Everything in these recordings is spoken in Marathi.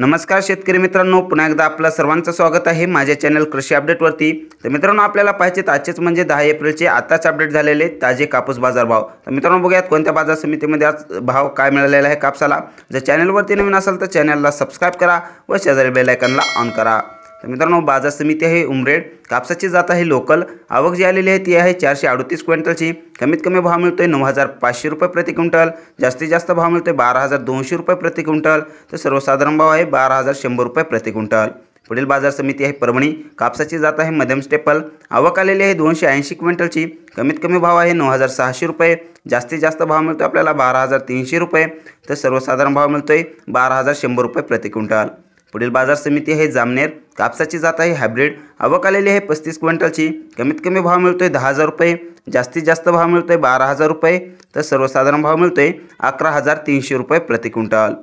नमस्कार शेतकरी मित्रांनो पुन्हा एकदा आपलं सर्वांचं स्वागत आहे माझ्या चॅनल कृषी अपडेटवरती तर मित्रांनो आपल्याला पाहिजेत आजचेच म्हणजे दहा एप्रिलचे आताच अपडेट झालेले ताजे कापूस बाजार भाव तर मित्रांनो बघूयात कोणत्या बाजार समितीमध्ये आज भाव काय मिळालेला आहे कापसाला जर चॅनलवरती नवीन असाल तर चॅनलला सबस्क्राईब करा व शेजारी बेलायकनला ऑन करा तर मित्रांनो बाजार समिती आहे उमरेड कापसाची जात आहे लोकल आवक जी आलेली आहे ती आहे चारशे अडतीस क्विंटलची कमीत कमी भाव मिळतो आहे नऊ हजार पाचशे रुपये प्रति क्विंटल जास्तीत जास्त भाव मिळतो आहे बारा हजार दोनशे रुपये प्रति क्विंटल तर सर्वसाधारण भाव आहे बारा हजार शंभर रुपये प्रति क्विंटल पुढील बाजार समिती आहे परभणी कापसाची जात आहे मध्यम स्टेपल आवक आलेली आहे दोनशे ऐंशी क्विंटलची कमीत कमी भाव आहे नऊ हजार सहाशे रुपये जास्तीत जास्त भाव मिळतो आपल्याला बारा हजार तीनशे रुपये तर सर्वसाधारण भाव मिळतो आहे बारा हजार शंभर रुपये प्रति क्विंटल पुढील बाजार समिती आहे जामनेर कापसाची जात आहे हायब्रिड आवक आलेली आहे पस्तीस क्विंटलची कमीत कमी भाव मिळतो आहे दहा हजार रुपये जास्तीत जास्त भाव मिळतो आहे बारा हजार रुपये तर सर्वसाधारण भाव मिळतो आहे अकरा हजार तीनशे रुपये प्रति क्विंटल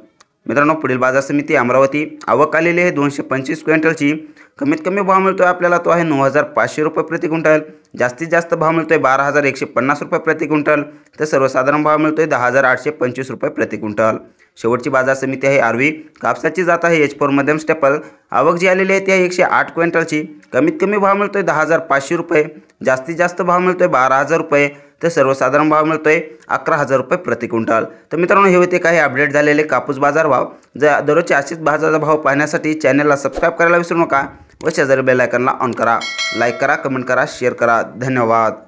मित्रांनो पुढील बाजार समिती अमरावती आवक आलेली आहे दोनशे पंचवीस क्विंटलची कमीत कमी भाव मिळतो आहे आपल्याला तो आहे नऊ हजार पाचशे रुपये प्रति क्विंटल जास्तीत जास्त भाव मिळतो आहे बारा हजार एकशे पन्नास रुपये प्रति क्विंटल तर सर्वसाधारण भाव मिळतो आहे दहा हजार आठशे पंचवीस रुपये प्रति क्विंटल शेवटची बाजार समिती आहे आरवी कापसाची जात आहे एच फोर मध्यम स्टेपल आवक जी आलेली आहे ती आहे एकशे आठ क्विंटलची कमीत कमी भाव मिळतो आहे दहा हजार पाचशे रुपये जास्तीत जास्त भाव मिळतो आहे बारा हजार रुपये तर सर्वसाधारण भाव मिळतो आहे अकरा हजार रुपये प्रति क्विंटल तर मित्रांनो हे होते काही अपडेट झालेले कापूस बाजार भाव जर दररोजचे असेच बाजाराचा भाव पाहण्यासाठी चॅनलला सबस्क्राईब करायला विसरू नका व शेजारी बेलायकनला ऑन करा लाईक करा कमेंट करा शेअर करा धन्यवाद